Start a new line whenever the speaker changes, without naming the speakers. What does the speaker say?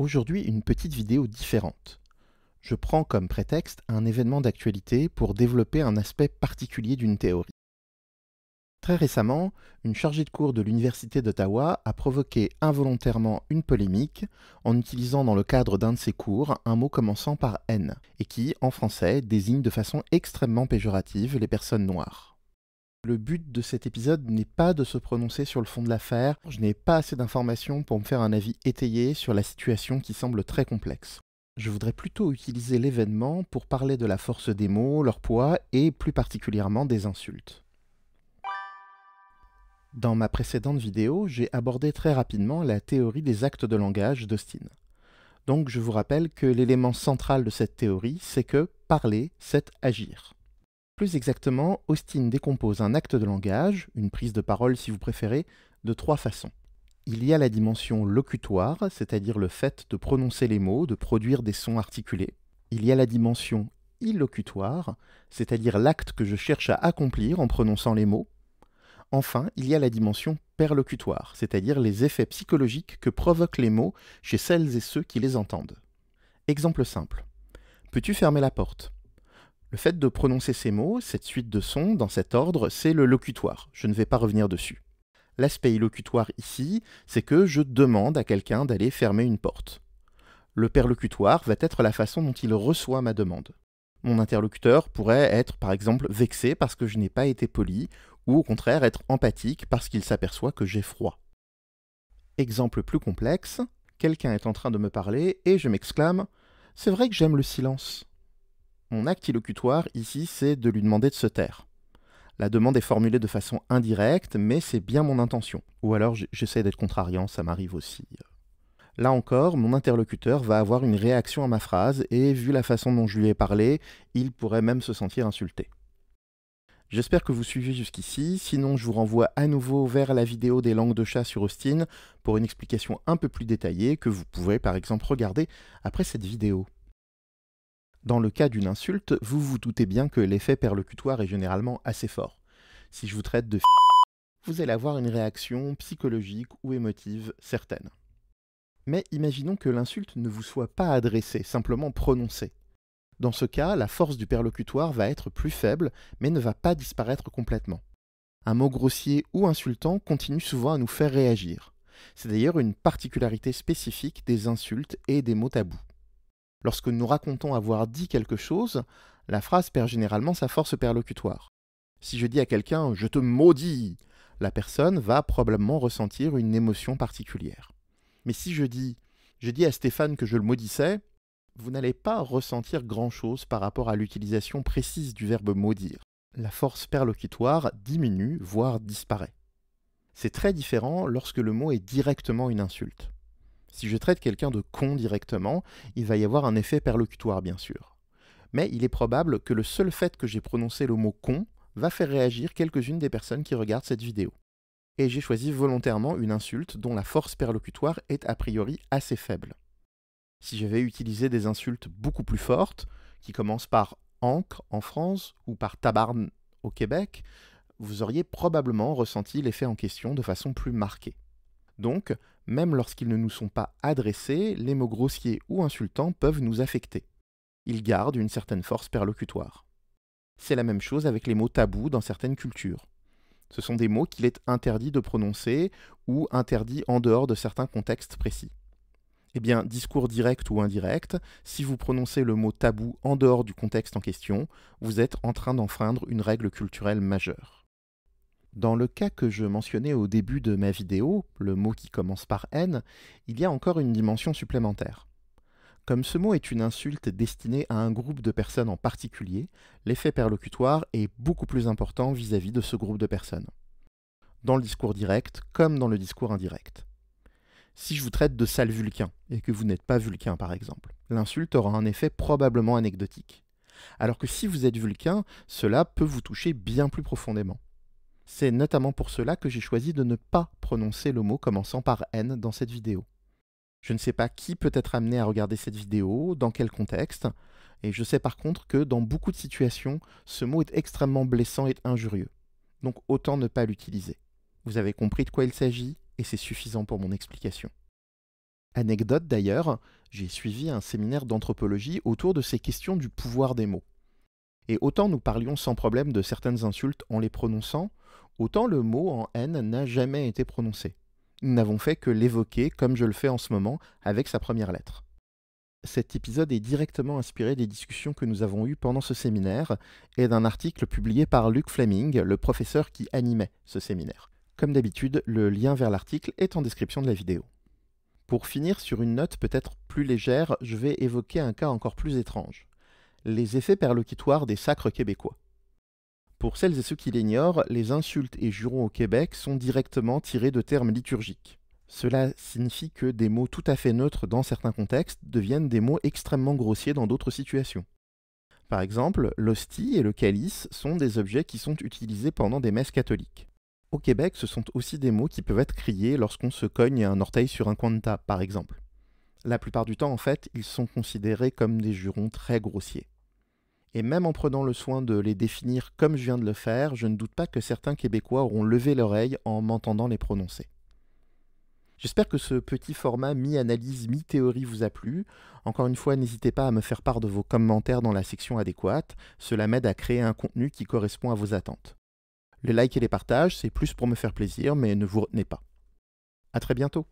aujourd'hui une petite vidéo différente. Je prends comme prétexte un événement d'actualité pour développer un aspect particulier d'une théorie. Très récemment, une chargée de cours de l'Université d'Ottawa a provoqué involontairement une polémique en utilisant dans le cadre d'un de ses cours un mot commençant par N, et qui, en français, désigne de façon extrêmement péjorative les personnes noires. Le but de cet épisode n'est pas de se prononcer sur le fond de l'affaire, je n'ai pas assez d'informations pour me faire un avis étayé sur la situation qui semble très complexe. Je voudrais plutôt utiliser l'événement pour parler de la force des mots, leur poids et plus particulièrement des insultes. Dans ma précédente vidéo, j'ai abordé très rapidement la théorie des actes de langage d'Austin. Donc je vous rappelle que l'élément central de cette théorie, c'est que parler, c'est agir. Plus exactement, Austin décompose un acte de langage, une prise de parole si vous préférez, de trois façons. Il y a la dimension locutoire, c'est-à-dire le fait de prononcer les mots, de produire des sons articulés. Il y a la dimension illocutoire, c'est-à-dire l'acte que je cherche à accomplir en prononçant les mots. Enfin, il y a la dimension perlocutoire, c'est-à-dire les effets psychologiques que provoquent les mots chez celles et ceux qui les entendent. Exemple simple. Peux-tu fermer la porte le fait de prononcer ces mots, cette suite de sons, dans cet ordre, c'est le locutoire. Je ne vais pas revenir dessus. L'aspect locutoire ici, c'est que je demande à quelqu'un d'aller fermer une porte. Le perlocutoire va être la façon dont il reçoit ma demande. Mon interlocuteur pourrait être par exemple vexé parce que je n'ai pas été poli, ou au contraire être empathique parce qu'il s'aperçoit que j'ai froid. Exemple plus complexe, quelqu'un est en train de me parler et je m'exclame ⁇ C'est vrai que j'aime le silence ⁇ mon acte illocutoire ici, c'est de lui demander de se taire. La demande est formulée de façon indirecte, mais c'est bien mon intention. Ou alors j'essaie d'être contrariant, ça m'arrive aussi. Là encore, mon interlocuteur va avoir une réaction à ma phrase, et vu la façon dont je lui ai parlé, il pourrait même se sentir insulté. J'espère que vous suivez jusqu'ici, sinon je vous renvoie à nouveau vers la vidéo des langues de chat sur Austin pour une explication un peu plus détaillée que vous pouvez par exemple regarder après cette vidéo. Dans le cas d'une insulte, vous vous doutez bien que l'effet perlocutoire est généralement assez fort. Si je vous traite de vous allez avoir une réaction psychologique ou émotive certaine. Mais imaginons que l'insulte ne vous soit pas adressée, simplement prononcée. Dans ce cas, la force du perlocutoire va être plus faible, mais ne va pas disparaître complètement. Un mot grossier ou insultant continue souvent à nous faire réagir. C'est d'ailleurs une particularité spécifique des insultes et des mots tabous. Lorsque nous racontons avoir dit quelque chose, la phrase perd généralement sa force perlocutoire. Si je dis à quelqu'un ⁇ Je te maudis !⁇ la personne va probablement ressentir une émotion particulière. Mais si je dis ⁇ Je dis à Stéphane que je le maudissais ⁇ vous n'allez pas ressentir grand-chose par rapport à l'utilisation précise du verbe maudire. La force perlocutoire diminue, voire disparaît. C'est très différent lorsque le mot est directement une insulte. Si je traite quelqu'un de con directement, il va y avoir un effet perlocutoire, bien sûr. Mais il est probable que le seul fait que j'ai prononcé le mot con va faire réagir quelques-unes des personnes qui regardent cette vidéo. Et j'ai choisi volontairement une insulte dont la force perlocutoire est a priori assez faible. Si j'avais utilisé des insultes beaucoup plus fortes, qui commencent par encre en France ou par tabarne » au Québec, vous auriez probablement ressenti l'effet en question de façon plus marquée. Donc, même lorsqu'ils ne nous sont pas adressés, les mots grossiers ou insultants peuvent nous affecter. Ils gardent une certaine force perlocutoire. C'est la même chose avec les mots tabous dans certaines cultures. Ce sont des mots qu'il est interdit de prononcer ou interdits en dehors de certains contextes précis. Eh bien, discours direct ou indirect, si vous prononcez le mot tabou en dehors du contexte en question, vous êtes en train d'enfreindre une règle culturelle majeure. Dans le cas que je mentionnais au début de ma vidéo, le mot qui commence par N, il y a encore une dimension supplémentaire. Comme ce mot est une insulte destinée à un groupe de personnes en particulier, l'effet perlocutoire est beaucoup plus important vis-à-vis de ce groupe de personnes. Dans le discours direct comme dans le discours indirect. Si je vous traite de sale vulcain et que vous n'êtes pas vulcain par exemple, l'insulte aura un effet probablement anecdotique. Alors que si vous êtes vulcain, cela peut vous toucher bien plus profondément. C'est notamment pour cela que j'ai choisi de ne pas prononcer le mot commençant par N dans cette vidéo. Je ne sais pas qui peut être amené à regarder cette vidéo, dans quel contexte, et je sais par contre que dans beaucoup de situations, ce mot est extrêmement blessant et injurieux. Donc autant ne pas l'utiliser. Vous avez compris de quoi il s'agit, et c'est suffisant pour mon explication. Anecdote d'ailleurs, j'ai suivi un séminaire d'anthropologie autour de ces questions du pouvoir des mots. Et autant nous parlions sans problème de certaines insultes en les prononçant, autant le mot en haine n'a jamais été prononcé. Nous n'avons fait que l'évoquer comme je le fais en ce moment avec sa première lettre. Cet épisode est directement inspiré des discussions que nous avons eues pendant ce séminaire et d'un article publié par Luc Fleming, le professeur qui animait ce séminaire. Comme d'habitude, le lien vers l'article est en description de la vidéo. Pour finir sur une note peut-être plus légère, je vais évoquer un cas encore plus étrange les effets perloquitoires des sacres québécois. Pour celles et ceux qui l'ignorent, les insultes et jurons au Québec sont directement tirés de termes liturgiques. Cela signifie que des mots tout à fait neutres dans certains contextes deviennent des mots extrêmement grossiers dans d'autres situations. Par exemple, l'hostie et le calice sont des objets qui sont utilisés pendant des messes catholiques. Au Québec, ce sont aussi des mots qui peuvent être criés lorsqu'on se cogne un orteil sur un coin de par exemple. La plupart du temps, en fait, ils sont considérés comme des jurons très grossiers. Et même en prenant le soin de les définir comme je viens de le faire, je ne doute pas que certains Québécois auront levé l'oreille en m'entendant les prononcer. J'espère que ce petit format mi-analyse, mi-théorie vous a plu. Encore une fois, n'hésitez pas à me faire part de vos commentaires dans la section adéquate. Cela m'aide à créer un contenu qui correspond à vos attentes. Les like et les partages, c'est plus pour me faire plaisir, mais ne vous retenez pas. À très bientôt!